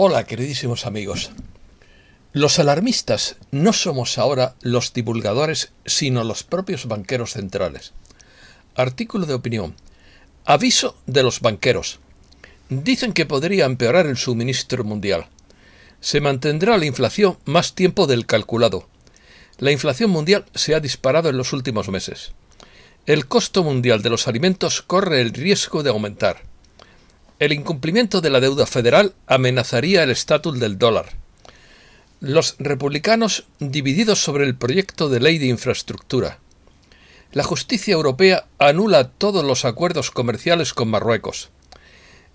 Hola, queridísimos amigos. Los alarmistas no somos ahora los divulgadores, sino los propios banqueros centrales. Artículo de opinión. Aviso de los banqueros. Dicen que podría empeorar el suministro mundial. Se mantendrá la inflación más tiempo del calculado. La inflación mundial se ha disparado en los últimos meses. El costo mundial de los alimentos corre el riesgo de aumentar. El incumplimiento de la deuda federal amenazaría el estatus del dólar. Los republicanos divididos sobre el proyecto de ley de infraestructura. La justicia europea anula todos los acuerdos comerciales con Marruecos.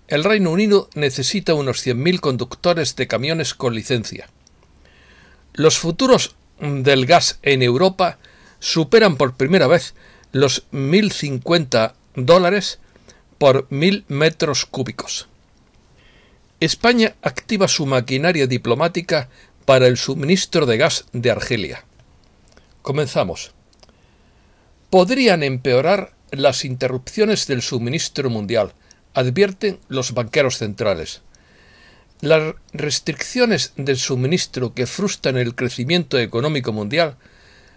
El Reino Unido necesita unos 100.000 conductores de camiones con licencia. Los futuros del gas en Europa superan por primera vez los 1.050 dólares por mil metros cúbicos. España activa su maquinaria diplomática para el suministro de gas de Argelia. Comenzamos. Podrían empeorar las interrupciones del suministro mundial, advierten los banqueros centrales. Las restricciones del suministro que frustran el crecimiento económico mundial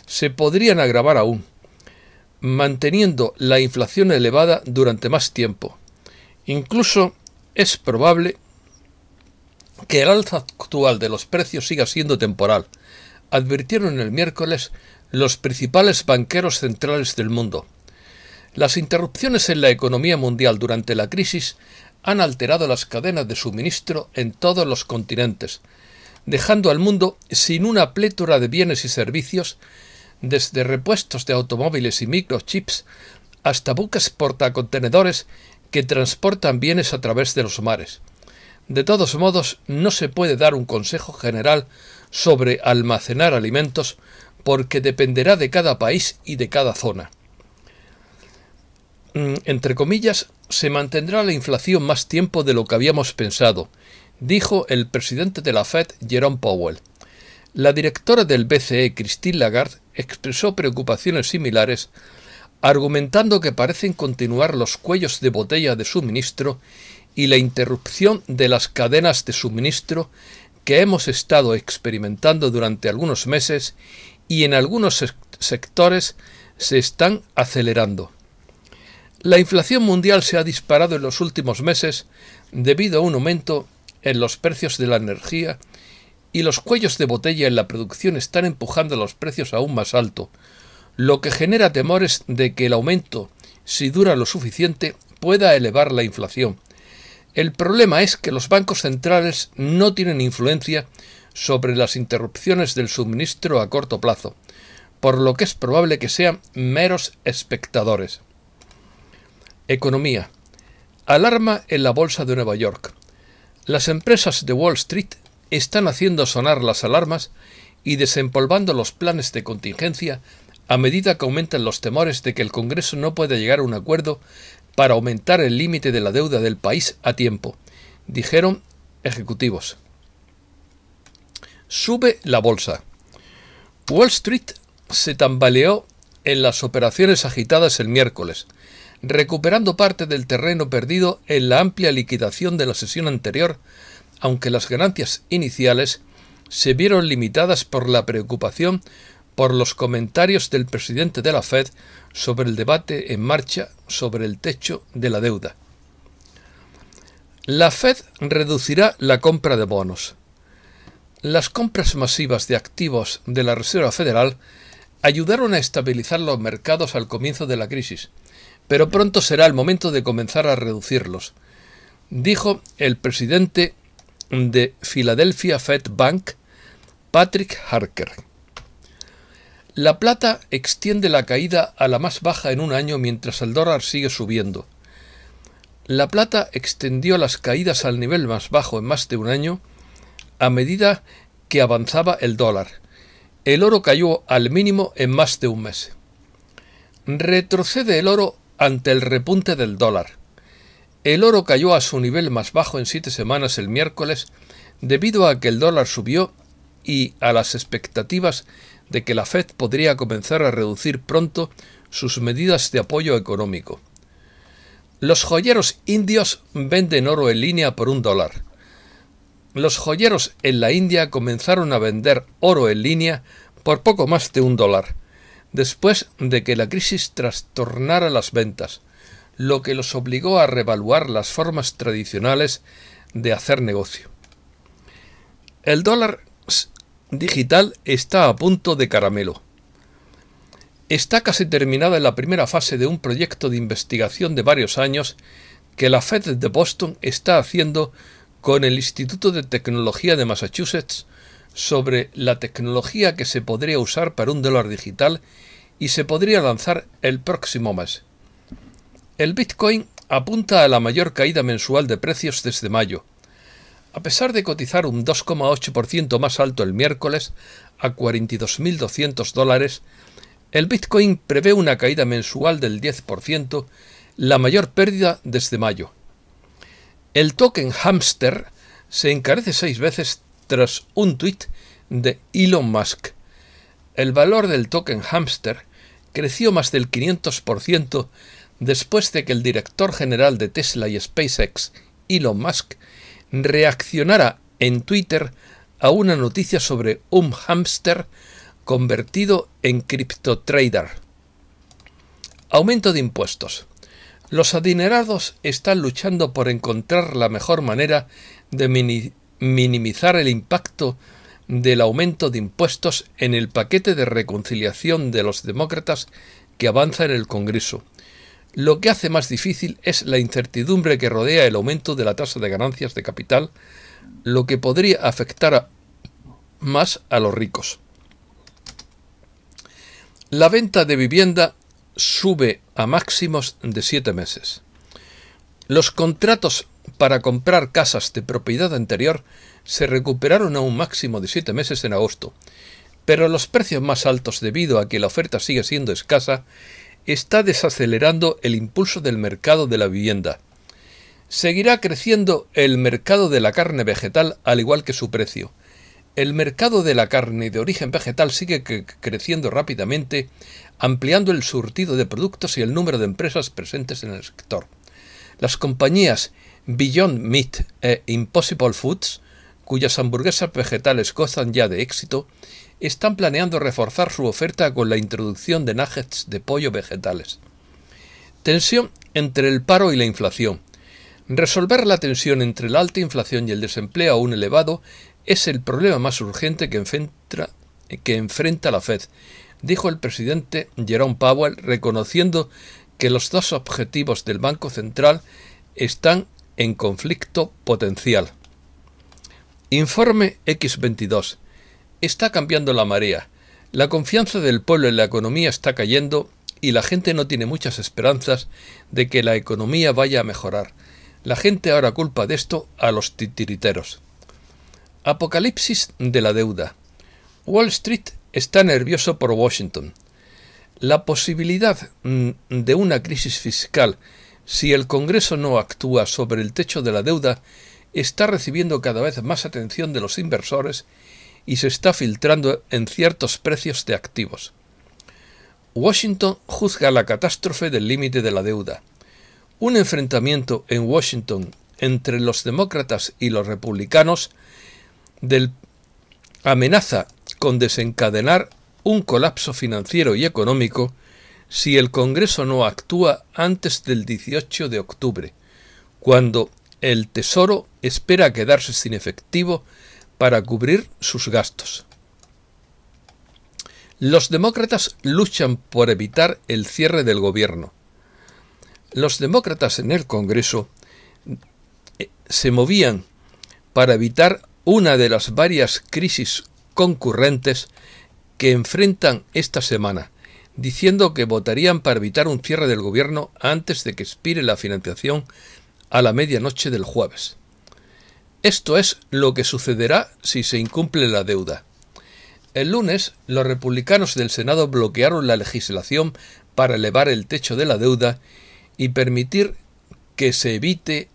se podrían agravar aún manteniendo la inflación elevada durante más tiempo. Incluso es probable que el alza actual de los precios siga siendo temporal, advirtieron el miércoles los principales banqueros centrales del mundo. Las interrupciones en la economía mundial durante la crisis han alterado las cadenas de suministro en todos los continentes, dejando al mundo sin una plétora de bienes y servicios desde repuestos de automóviles y microchips hasta buques portacontenedores que transportan bienes a través de los mares. De todos modos, no se puede dar un consejo general sobre almacenar alimentos porque dependerá de cada país y de cada zona. Mm, entre comillas, se mantendrá la inflación más tiempo de lo que habíamos pensado, dijo el presidente de la Fed, Jerome Powell. La directora del BCE, Christine Lagarde, expresó preocupaciones similares, argumentando que parecen continuar los cuellos de botella de suministro y la interrupción de las cadenas de suministro que hemos estado experimentando durante algunos meses y en algunos sectores se están acelerando. La inflación mundial se ha disparado en los últimos meses debido a un aumento en los precios de la energía y los cuellos de botella en la producción están empujando los precios aún más alto, lo que genera temores de que el aumento, si dura lo suficiente, pueda elevar la inflación. El problema es que los bancos centrales no tienen influencia sobre las interrupciones del suministro a corto plazo, por lo que es probable que sean meros espectadores. Economía. Alarma en la Bolsa de Nueva York. Las empresas de Wall Street están haciendo sonar las alarmas y desempolvando los planes de contingencia a medida que aumentan los temores de que el Congreso no pueda llegar a un acuerdo para aumentar el límite de la deuda del país a tiempo, dijeron ejecutivos. Sube la bolsa. Wall Street se tambaleó en las operaciones agitadas el miércoles, recuperando parte del terreno perdido en la amplia liquidación de la sesión anterior aunque las ganancias iniciales se vieron limitadas por la preocupación por los comentarios del presidente de la Fed sobre el debate en marcha sobre el techo de la deuda. La Fed reducirá la compra de bonos. Las compras masivas de activos de la Reserva Federal ayudaron a estabilizar los mercados al comienzo de la crisis, pero pronto será el momento de comenzar a reducirlos, dijo el presidente de Philadelphia Fed Bank, Patrick Harker. La plata extiende la caída a la más baja en un año mientras el dólar sigue subiendo. La plata extendió las caídas al nivel más bajo en más de un año a medida que avanzaba el dólar. El oro cayó al mínimo en más de un mes. Retrocede el oro ante el repunte del dólar. El oro cayó a su nivel más bajo en siete semanas el miércoles debido a que el dólar subió y a las expectativas de que la Fed podría comenzar a reducir pronto sus medidas de apoyo económico. Los joyeros indios venden oro en línea por un dólar. Los joyeros en la India comenzaron a vender oro en línea por poco más de un dólar, después de que la crisis trastornara las ventas, lo que los obligó a revaluar las formas tradicionales de hacer negocio. El dólar digital está a punto de caramelo. Está casi terminada la primera fase de un proyecto de investigación de varios años que la Fed de Boston está haciendo con el Instituto de Tecnología de Massachusetts sobre la tecnología que se podría usar para un dólar digital y se podría lanzar el próximo mes. El Bitcoin apunta a la mayor caída mensual de precios desde mayo. A pesar de cotizar un 2,8% más alto el miércoles a 42.200 dólares, el Bitcoin prevé una caída mensual del 10%, la mayor pérdida desde mayo. El token hamster se encarece seis veces tras un tuit de Elon Musk. El valor del token hamster creció más del 500% después de que el director general de Tesla y SpaceX, Elon Musk, reaccionara en Twitter a una noticia sobre un hámster convertido en criptotrader. Aumento de impuestos. Los adinerados están luchando por encontrar la mejor manera de minimizar el impacto del aumento de impuestos en el paquete de reconciliación de los demócratas que avanza en el Congreso, lo que hace más difícil es la incertidumbre que rodea el aumento de la tasa de ganancias de capital, lo que podría afectar más a los ricos. La venta de vivienda sube a máximos de 7 meses. Los contratos para comprar casas de propiedad anterior se recuperaron a un máximo de 7 meses en agosto, pero los precios más altos debido a que la oferta sigue siendo escasa está desacelerando el impulso del mercado de la vivienda. Seguirá creciendo el mercado de la carne vegetal al igual que su precio. El mercado de la carne de origen vegetal sigue creciendo rápidamente, ampliando el surtido de productos y el número de empresas presentes en el sector. Las compañías Beyond Meat e Impossible Foods, cuyas hamburguesas vegetales gozan ya de éxito, están planeando reforzar su oferta con la introducción de nuggets de pollo vegetales. Tensión entre el paro y la inflación. Resolver la tensión entre la alta inflación y el desempleo aún elevado es el problema más urgente que enfrenta, que enfrenta la Fed, dijo el presidente Jerome Powell, reconociendo que los dos objetivos del Banco Central están en conflicto potencial. Informe X22. Está cambiando la marea. La confianza del pueblo en la economía está cayendo y la gente no tiene muchas esperanzas de que la economía vaya a mejorar. La gente ahora culpa de esto a los titiriteros. Apocalipsis de la deuda. Wall Street está nervioso por Washington. La posibilidad mm, de una crisis fiscal si el Congreso no actúa sobre el techo de la deuda está recibiendo cada vez más atención de los inversores y se está filtrando en ciertos precios de activos. Washington juzga la catástrofe del límite de la deuda. Un enfrentamiento en Washington entre los demócratas y los republicanos del amenaza con desencadenar un colapso financiero y económico si el Congreso no actúa antes del 18 de octubre, cuando el Tesoro espera quedarse sin efectivo para cubrir sus gastos. Los demócratas luchan por evitar el cierre del gobierno. Los demócratas en el Congreso eh, se movían para evitar una de las varias crisis concurrentes que enfrentan esta semana, diciendo que votarían para evitar un cierre del gobierno antes de que expire la financiación a la medianoche del jueves. Esto es lo que sucederá si se incumple la deuda. El lunes, los republicanos del Senado bloquearon la legislación para elevar el techo de la deuda y permitir que se evite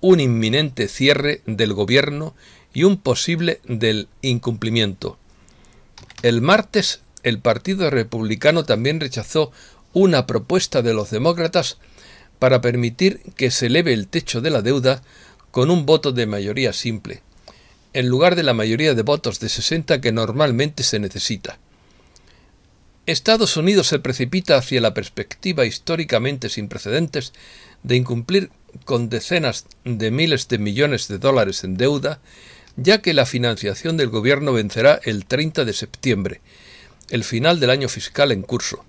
un inminente cierre del gobierno y un posible del incumplimiento. El martes, el Partido Republicano también rechazó una propuesta de los demócratas para permitir que se eleve el techo de la deuda con un voto de mayoría simple, en lugar de la mayoría de votos de 60 que normalmente se necesita. Estados Unidos se precipita hacia la perspectiva históricamente sin precedentes de incumplir con decenas de miles de millones de dólares en deuda, ya que la financiación del gobierno vencerá el 30 de septiembre, el final del año fiscal en curso.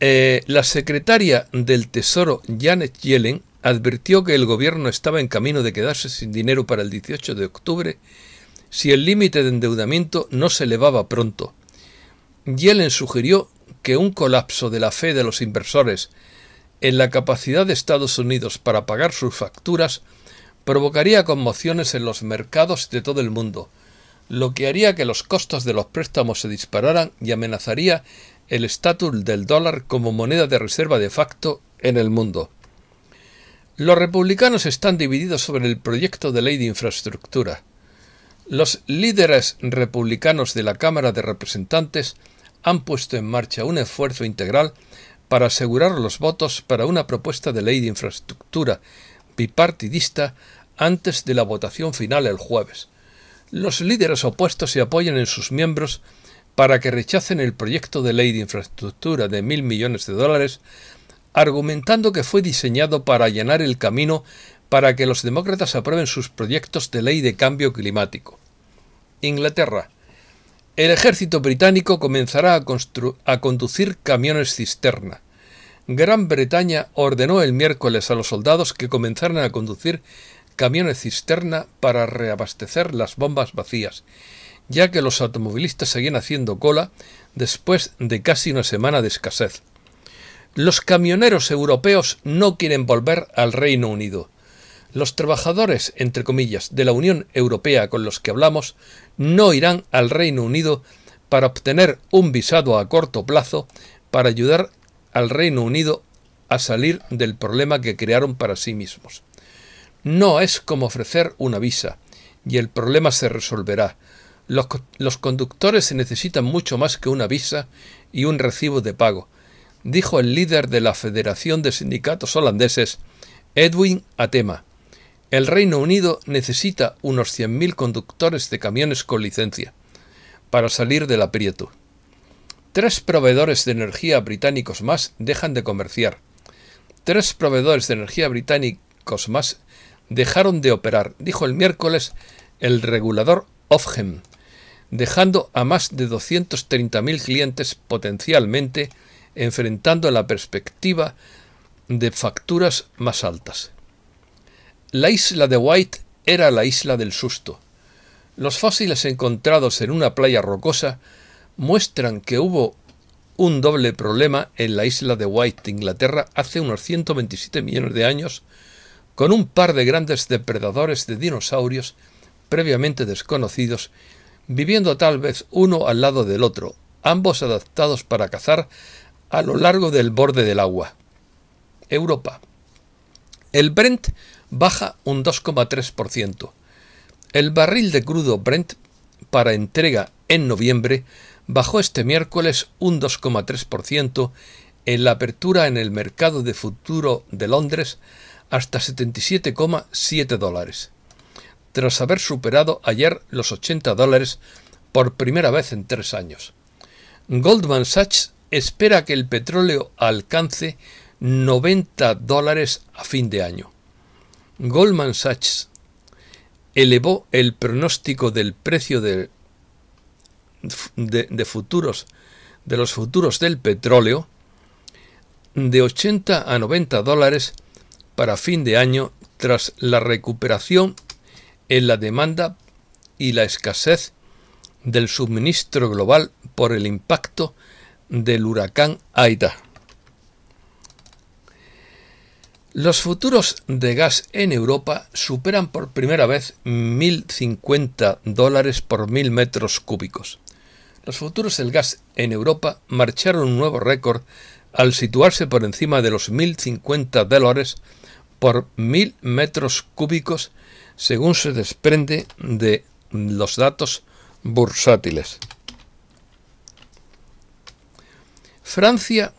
Eh, la secretaria del Tesoro Janet Yellen advirtió que el gobierno estaba en camino de quedarse sin dinero para el 18 de octubre si el límite de endeudamiento no se elevaba pronto. Yellen sugirió que un colapso de la fe de los inversores en la capacidad de Estados Unidos para pagar sus facturas provocaría conmociones en los mercados de todo el mundo, lo que haría que los costos de los préstamos se dispararan y amenazaría el estatus del dólar como moneda de reserva de facto en el mundo. Los republicanos están divididos sobre el proyecto de ley de infraestructura. Los líderes republicanos de la Cámara de Representantes han puesto en marcha un esfuerzo integral para asegurar los votos para una propuesta de ley de infraestructura bipartidista antes de la votación final el jueves. Los líderes opuestos se apoyan en sus miembros para que rechacen el proyecto de ley de infraestructura de mil millones de dólares argumentando que fue diseñado para allanar el camino para que los demócratas aprueben sus proyectos de ley de cambio climático. Inglaterra. El ejército británico comenzará a, conducir camiones cisterna. Gran Bretaña ordenó el miércoles a los soldados que comenzaran a conducir camiones cisterna para reabastecer las bombas vacías, ya que los automovilistas seguían haciendo cola después de casi una semana de escasez. Los camioneros europeos no quieren volver al Reino Unido. Los trabajadores, entre comillas, de la Unión Europea con los que hablamos, no irán al Reino Unido para obtener un visado a corto plazo para ayudar al Reino Unido a salir del problema que crearon para sí mismos. No es como ofrecer una visa, y el problema se resolverá. Los, conductores conductores necesitan mucho más que una visa y un recibo de pago dijo el líder de la Federación de Sindicatos Holandeses, Edwin Atema. El Reino Unido necesita unos 100.000 conductores de camiones con licencia para salir del aprieto. Tres proveedores de energía británicos más dejan de comerciar. Tres proveedores de energía británicos más dejaron de operar, dijo el miércoles el regulador Ofgem, dejando a más de 230.000 clientes potencialmente enfrentando la perspectiva de facturas más altas. La isla de White era la isla del susto. Los fósiles encontrados en una playa rocosa muestran que hubo un doble problema en la isla de White, Inglaterra, hace unos 127 millones de años, con un par de grandes depredadores de dinosaurios previamente desconocidos, viviendo tal vez uno al lado del otro, ambos adaptados para cazar a lo largo del borde del agua. Europa. El Brent baja un 2,3%. El barril de crudo Brent para entrega en noviembre bajó este miércoles un 2,3% en la apertura en el mercado de futuro de Londres hasta 77,7 dólares, tras haber superado ayer los 80 dólares por primera vez en tres años. Goldman Sachs espera que el petróleo alcance 90 dólares a fin de año. Goldman Sachs elevó el pronóstico del precio de, de, futuros de los futuros del petróleo de 80 a 90 dólares para fin de año tras la recuperación en la demanda y la escasez del suministro global por el impacto del huracán Aida. Los futuros de gas en Europa superan por primera vez 1.050 dólares por mil metros cúbicos. Los futuros del gas en Europa marcharon un nuevo récord al situarse por encima de los 1.050 dólares por mil metros cúbicos según se desprende de los datos bursátiles. Francia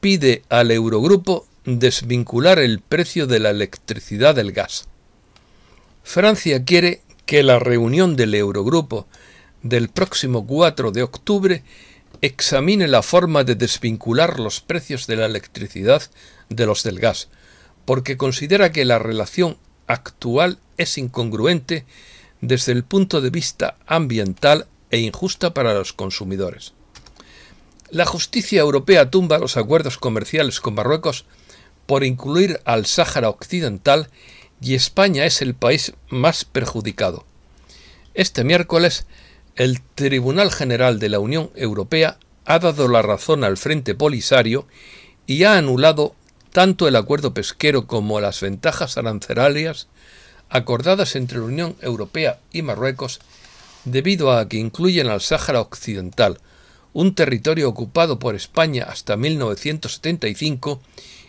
pide al Eurogrupo desvincular el precio de la electricidad del gas. Francia quiere que la reunión del Eurogrupo del próximo 4 de octubre examine la forma de desvincular los precios de la electricidad de los del gas, porque considera que la relación actual es incongruente desde el punto de vista ambiental e injusta para los consumidores. La justicia europea tumba los acuerdos comerciales con Marruecos por incluir al Sáhara Occidental y España es el país más perjudicado. Este miércoles, el Tribunal General de la Unión Europea ha dado la razón al Frente Polisario y ha anulado tanto el acuerdo pesquero como las ventajas arancelarias acordadas entre la Unión Europea y Marruecos debido a que incluyen al Sáhara Occidental, un territorio ocupado por España hasta 1975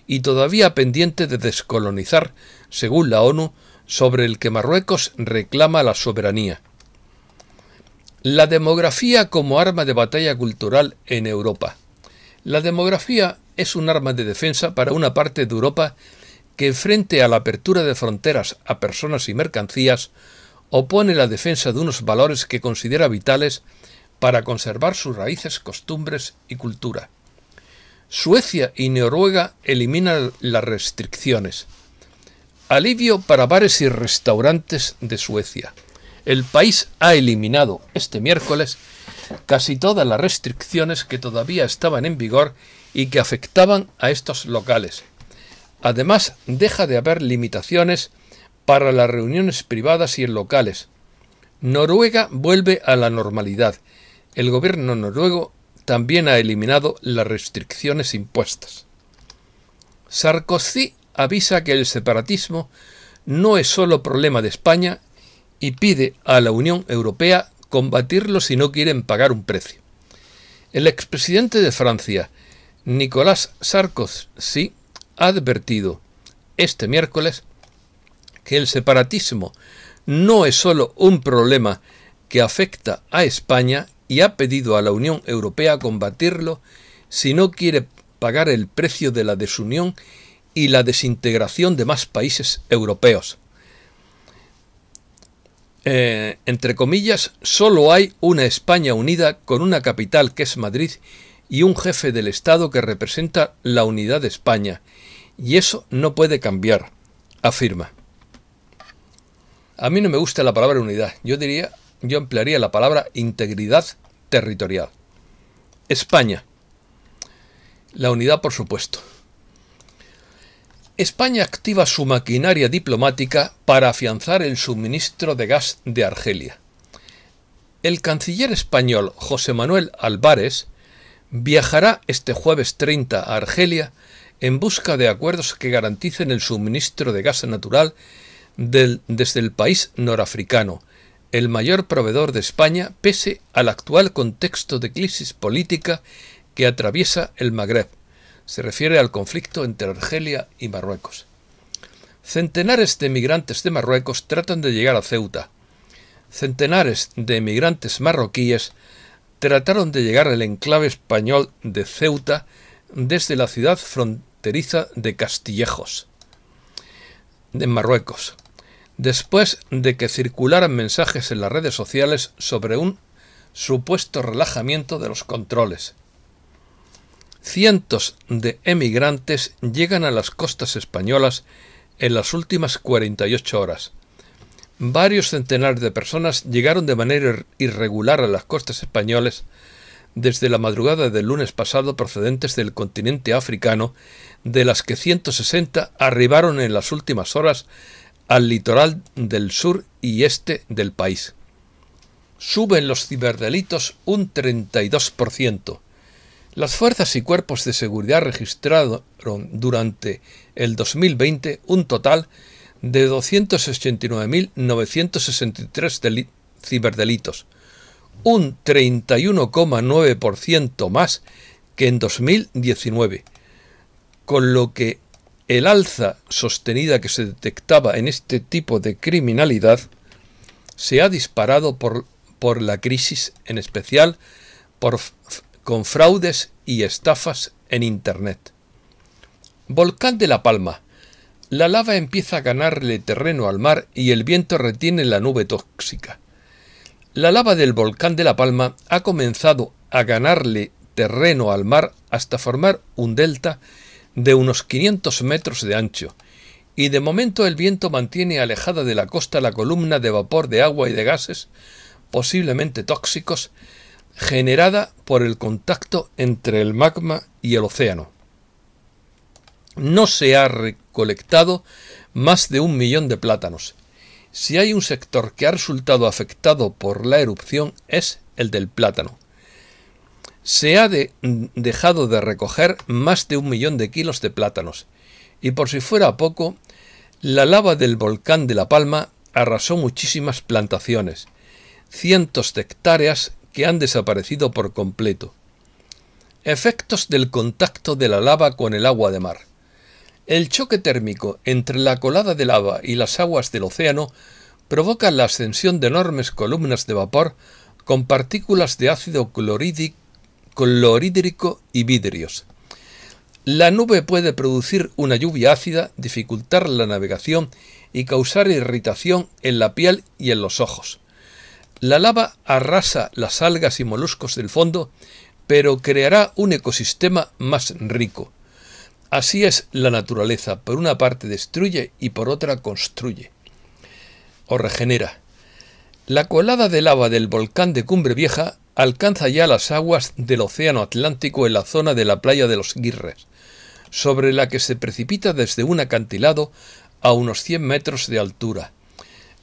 y todavía pendiente de descolonizar, según la ONU, sobre el que Marruecos reclama la soberanía. La demografía como arma de batalla cultural en Europa. La demografía es un arma de defensa para una parte de Europa que frente a la apertura de fronteras a personas y mercancías opone la defensa de unos valores que considera vitales para conservar sus raíces, costumbres y cultura. Suecia y Noruega eliminan las restricciones. Alivio para bares y restaurantes de Suecia. El país ha eliminado este miércoles casi todas las restricciones que todavía estaban en vigor y que afectaban a estos locales. Además, deja de haber limitaciones para las reuniones privadas y en locales. Noruega vuelve a la normalidad el gobierno noruego también ha eliminado las restricciones impuestas. Sarkozy avisa que el separatismo no es solo problema de España y pide a la Unión Europea combatirlo si no quieren pagar un precio. El expresidente de Francia, Nicolas Sarkozy, ha advertido este miércoles que el separatismo no es solo un problema que afecta a España y ha pedido a la Unión Europea combatirlo si no quiere pagar el precio de la desunión y la desintegración de más países europeos. Eh, entre comillas, solo hay una España unida con una capital que es Madrid y un jefe del Estado que representa la unidad de España. Y eso no puede cambiar, afirma. A mí no me gusta la palabra unidad, yo diría yo emplearía la palabra integridad territorial. España. La unidad, por supuesto. España activa su maquinaria diplomática para afianzar el suministro de gas de Argelia. El canciller español José Manuel Álvarez viajará este jueves 30 a Argelia en busca de acuerdos que garanticen el suministro de gas natural desde el país norafricano, el mayor proveedor de España pese al actual contexto de crisis política que atraviesa el Magreb. Se refiere al conflicto entre Argelia y Marruecos. Centenares de emigrantes de Marruecos tratan de llegar a Ceuta. Centenares de emigrantes marroquíes trataron de llegar al enclave español de Ceuta desde la ciudad fronteriza de Castillejos, en Marruecos después de que circularan mensajes en las redes sociales sobre un supuesto relajamiento de los controles. Cientos de emigrantes llegan a las costas españolas en las últimas 48 horas. Varios centenares de personas llegaron de manera irregular a las costas españolas desde la madrugada del lunes pasado procedentes del continente africano, de las que 160 arribaron en las últimas horas al litoral del sur y este del país. Suben los ciberdelitos un 32%. Las fuerzas y cuerpos de seguridad registraron durante el 2020 un total de 289.963 ciberdelitos, un 31,9% más que en 2019, con lo que el alza sostenida que se detectaba en este tipo de criminalidad se ha disparado por, por la crisis, en especial por, con fraudes y estafas en Internet. Volcán de La Palma. La lava empieza a ganarle terreno al mar y el viento retiene la nube tóxica. La lava del volcán de La Palma ha comenzado a ganarle terreno al mar hasta formar un delta de unos 500 metros de ancho, y de momento el viento mantiene alejada de la costa la columna de vapor de agua y de gases, posiblemente tóxicos, generada por el contacto entre el magma y el océano. No se ha recolectado más de un millón de plátanos. Si hay un sector que ha resultado afectado por la erupción es el del plátano se ha mm, dejado de recoger más de un millón de kilos de plátanos. Y por si fuera poco, la lava del volcán de La Palma arrasó muchísimas plantaciones, cientos de hectáreas que han desaparecido por completo. Efectos del contacto de la lava con el agua de mar. El choque térmico entre la colada de lava y las aguas del océano provoca la ascensión de enormes columnas de vapor con partículas de ácido clorhídrico hídrico y vidrios. La nube puede producir una lluvia ácida, dificultar la navegación y causar irritación en la piel y en los ojos. La lava arrasa las algas y moluscos del fondo, pero creará un ecosistema más rico. Así es la naturaleza, por una parte destruye y por otra construye o regenera. La colada de lava del volcán de Cumbre Vieja alcanza ya las aguas del Océano Atlántico en la zona de la playa de los Guirres, sobre la que se precipita desde un acantilado a unos 100 metros de altura.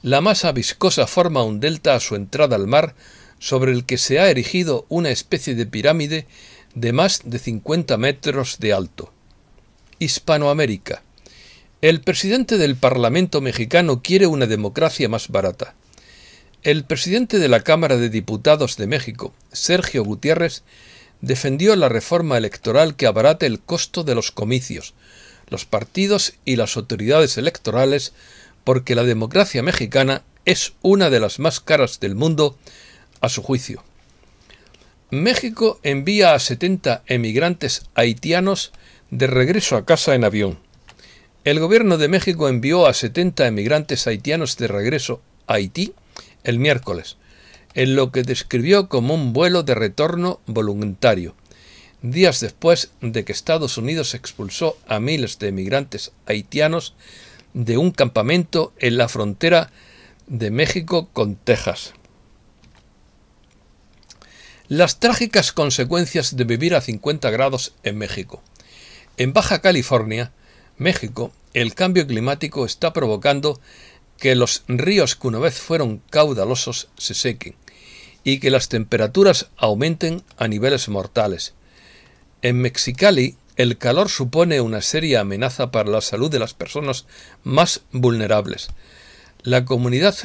La masa viscosa forma un delta a su entrada al mar, sobre el que se ha erigido una especie de pirámide de más de 50 metros de alto. Hispanoamérica. El presidente del Parlamento mexicano quiere una democracia más barata. El presidente de la Cámara de Diputados de México, Sergio Gutiérrez, defendió la reforma electoral que abarate el costo de los comicios, los partidos y las autoridades electorales, porque la democracia mexicana es una de las más caras del mundo, a su juicio. México envía a 70 emigrantes haitianos de regreso a casa en avión. El gobierno de México envió a 70 emigrantes haitianos de regreso a Haití el miércoles, en lo que describió como un vuelo de retorno voluntario, días después de que Estados Unidos expulsó a miles de emigrantes haitianos de un campamento en la frontera de México con Texas. Las trágicas consecuencias de vivir a 50 grados en México. En Baja California, México, el cambio climático está provocando que los ríos que una vez fueron caudalosos se sequen y que las temperaturas aumenten a niveles mortales. En Mexicali, el calor supone una seria amenaza para la salud de las personas más vulnerables. La comunidad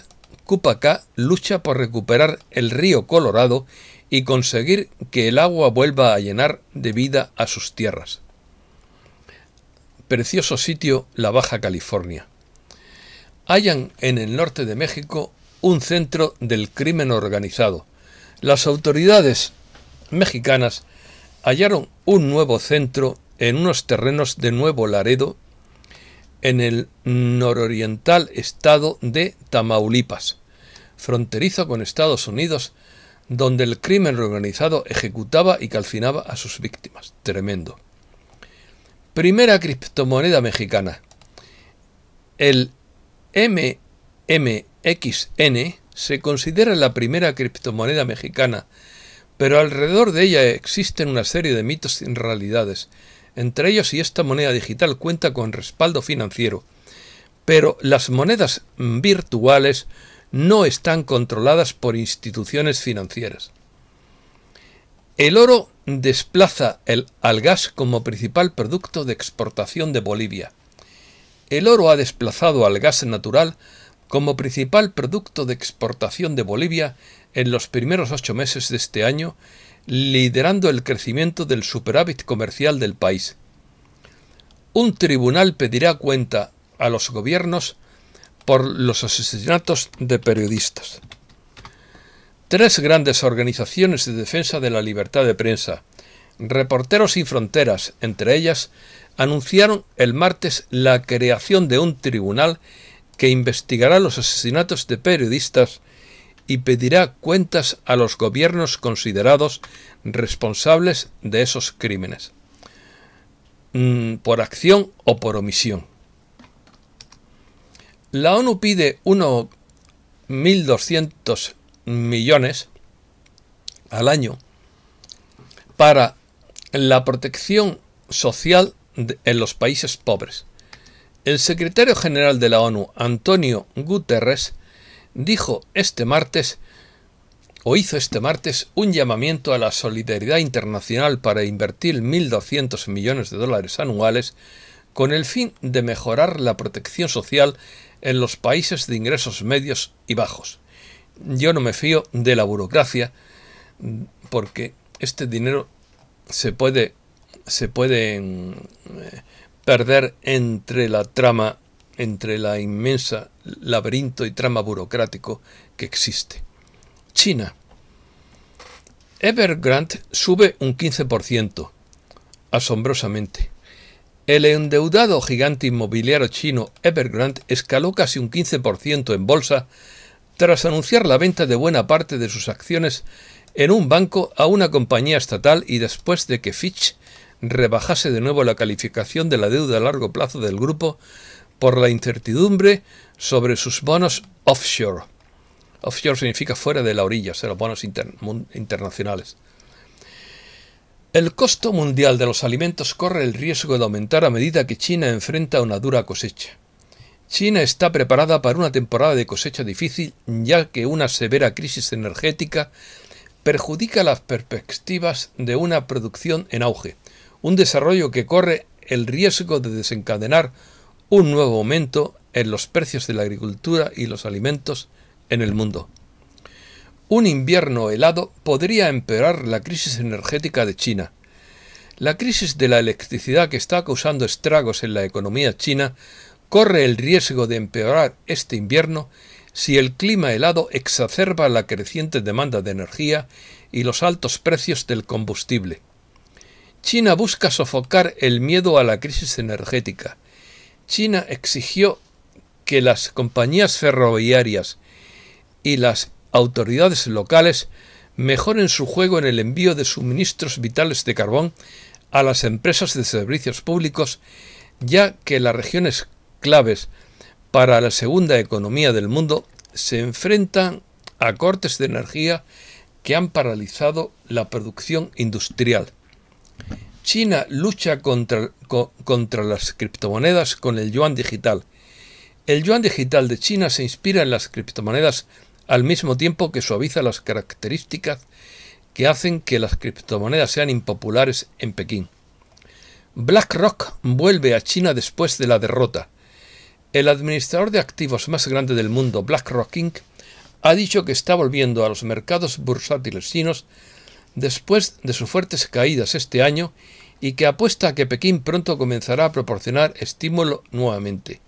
Cupacá lucha por recuperar el río Colorado y conseguir que el agua vuelva a llenar de vida a sus tierras. Precioso sitio la Baja California hallan en el norte de México un centro del crimen organizado. Las autoridades mexicanas hallaron un nuevo centro en unos terrenos de Nuevo Laredo, en el nororiental estado de Tamaulipas, fronterizo con Estados Unidos, donde el crimen organizado ejecutaba y calcinaba a sus víctimas. Tremendo. Primera criptomoneda mexicana, el MMXN se considera la primera criptomoneda mexicana, pero alrededor de ella existen una serie de mitos sin realidades, entre ellos si esta moneda digital cuenta con respaldo financiero. Pero las monedas virtuales no están controladas por instituciones financieras. El oro desplaza el, al gas como principal producto de exportación de Bolivia el oro ha desplazado al gas natural como principal producto de exportación de Bolivia en los primeros ocho meses de este año, liderando el crecimiento del superávit comercial del país. Un tribunal pedirá cuenta a los gobiernos por los asesinatos de periodistas. Tres grandes organizaciones de defensa de la libertad de prensa, Reporteros sin Fronteras, entre ellas anunciaron el martes la creación de un tribunal que investigará los asesinatos de periodistas y pedirá cuentas a los gobiernos considerados responsables de esos crímenes, mm, por acción o por omisión. La ONU pide 1.200 millones al año para la protección social en los países pobres. El secretario general de la ONU, Antonio Guterres, dijo este martes o hizo este martes un llamamiento a la solidaridad internacional para invertir 1.200 millones de dólares anuales con el fin de mejorar la protección social en los países de ingresos medios y bajos. Yo no me fío de la burocracia porque este dinero se puede se pueden eh, perder entre la trama, entre la inmensa laberinto y trama burocrático que existe. China. Evergrande sube un 15%, asombrosamente. El endeudado gigante inmobiliario chino Evergrande escaló casi un 15% en bolsa tras anunciar la venta de buena parte de sus acciones en un banco a una compañía estatal y después de que Fitch rebajase de nuevo la calificación de la deuda a largo plazo del grupo por la incertidumbre sobre sus bonos offshore. Offshore significa fuera de la orilla, o los bonos internacionales. El costo mundial de los alimentos corre el riesgo de aumentar a medida que China enfrenta una dura cosecha. China está preparada para una temporada de cosecha difícil, ya que una severa crisis energética perjudica las perspectivas de una producción en auge un desarrollo que corre el riesgo de desencadenar un nuevo aumento en los precios de la agricultura y los alimentos en el mundo. Un invierno helado podría empeorar la crisis energética de China. La crisis de la electricidad que está causando estragos en la economía china corre el riesgo de empeorar este invierno si el clima helado exacerba la creciente demanda de energía y los altos precios del combustible. China busca sofocar el miedo a la crisis energética. China exigió que las compañías ferroviarias y las autoridades locales mejoren su juego en el envío de suministros vitales de carbón a las empresas de servicios públicos, ya que las regiones claves para la segunda economía del mundo se enfrentan a cortes de energía que han paralizado la producción industrial. China lucha contra, las criptomonedas con el yuan digital. El yuan digital de China se inspira en las criptomonedas al mismo tiempo que suaviza las características que hacen que las criptomonedas sean impopulares en Pekín. BlackRock vuelve a China después de la derrota. El administrador de activos más grande del mundo, BlackRock Inc., ha dicho que está volviendo a los mercados bursátiles chinos después de sus fuertes caídas este año y que apuesta a que Pekín pronto comenzará a proporcionar estímulo nuevamente.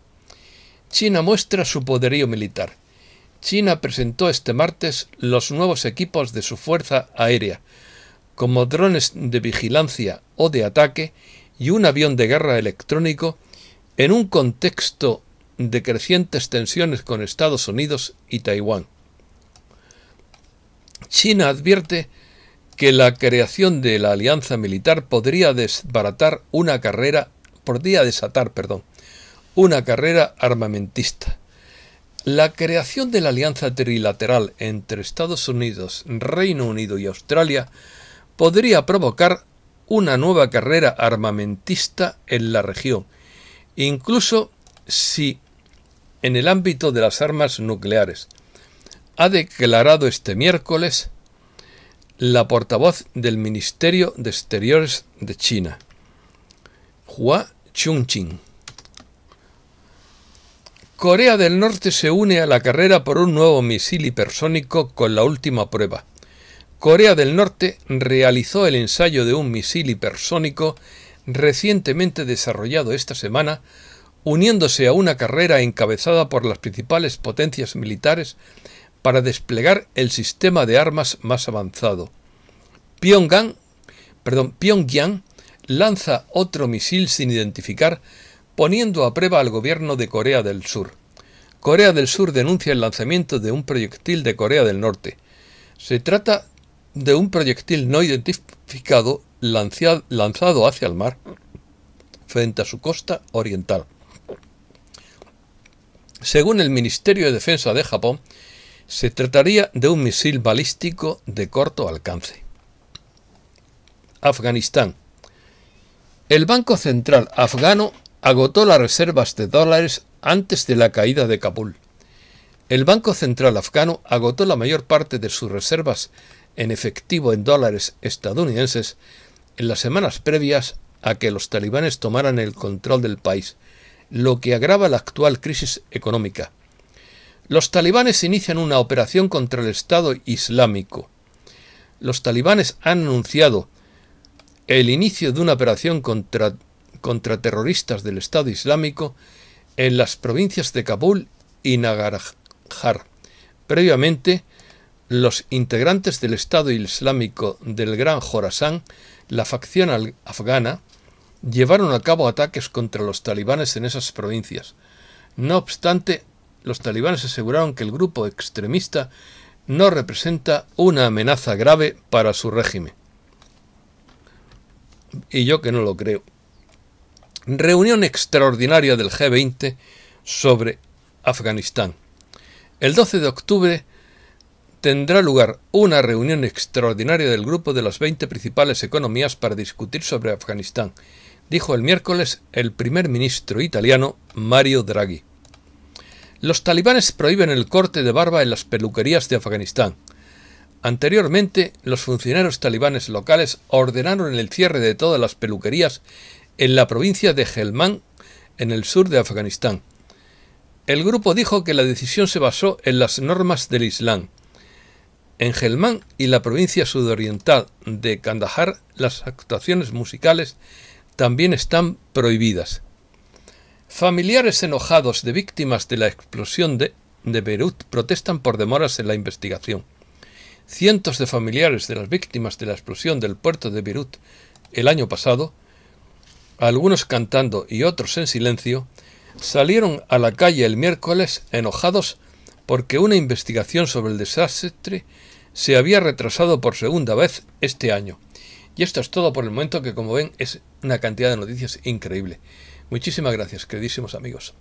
China muestra su poderío militar. China presentó este martes los nuevos equipos de su fuerza aérea, como drones de vigilancia o de ataque y un avión de guerra electrónico, en un contexto de crecientes tensiones con Estados Unidos y Taiwán. China advierte que la creación de la alianza militar podría desbaratar una carrera, podría desatar, perdón, una carrera armamentista. La creación de la alianza trilateral entre Estados Unidos, Reino Unido y Australia podría provocar una nueva carrera armamentista en la región, incluso si en el ámbito de las armas nucleares. Ha declarado este miércoles la portavoz del Ministerio de Exteriores de China, Hua Chunqing. Corea del Norte se une a la carrera por un nuevo misil hipersónico con la última prueba. Corea del Norte realizó el ensayo de un misil hipersónico recientemente desarrollado esta semana, uniéndose a una carrera encabezada por las principales potencias militares para desplegar el sistema de armas más avanzado. Pyongyang, perdón, Pyongyang lanza otro misil sin identificar, poniendo a prueba al gobierno de Corea del Sur. Corea del Sur denuncia el lanzamiento de un proyectil de Corea del Norte. Se trata de un proyectil no identificado lanzado hacia el mar frente a su costa oriental. Según el Ministerio de Defensa de Japón, se trataría de un misil balístico de corto alcance. Afganistán. El Banco Central afgano agotó las reservas de dólares antes de la caída de Kabul. El Banco Central afgano agotó la mayor parte de sus reservas en efectivo en dólares estadounidenses en las semanas previas a que los talibanes tomaran el control del país, lo que agrava la actual crisis económica. Los talibanes inician una operación contra el Estado Islámico. Los talibanes han anunciado el inicio de una operación contra, terroristas del Estado Islámico en las provincias de Kabul y Nagarjar. Previamente, los integrantes del Estado Islámico del Gran Jorasán, la facción afgana, llevaron a cabo ataques contra los talibanes en esas provincias. No obstante, los talibanes aseguraron que el grupo extremista no representa una amenaza grave para su régimen. Y yo que no lo creo. Reunión extraordinaria del G20 sobre Afganistán. El 12 de octubre tendrá lugar una reunión extraordinaria del grupo de las 20 principales economías para discutir sobre Afganistán, dijo el miércoles el primer ministro italiano Mario Draghi. Los talibanes prohíben el corte de barba en las peluquerías de Afganistán. Anteriormente, los funcionarios talibanes locales ordenaron el cierre de todas las peluquerías en la provincia de Helmand, en el sur de Afganistán. El grupo dijo que la decisión se basó en las normas del Islam. En Helmand y la provincia sudoriental de Kandahar, las actuaciones musicales también están prohibidas. Familiares enojados de víctimas de la explosión de, Beirut protestan por demoras en la investigación. Cientos de familiares de las víctimas de la explosión del puerto de Beirut el año pasado, algunos cantando y otros en silencio, salieron a la calle el miércoles enojados porque una investigación sobre el desastre se había retrasado por segunda vez este año. Y esto es todo por el momento que como ven es una cantidad de noticias increíble. Muchísimas gracias, queridísimos amigos.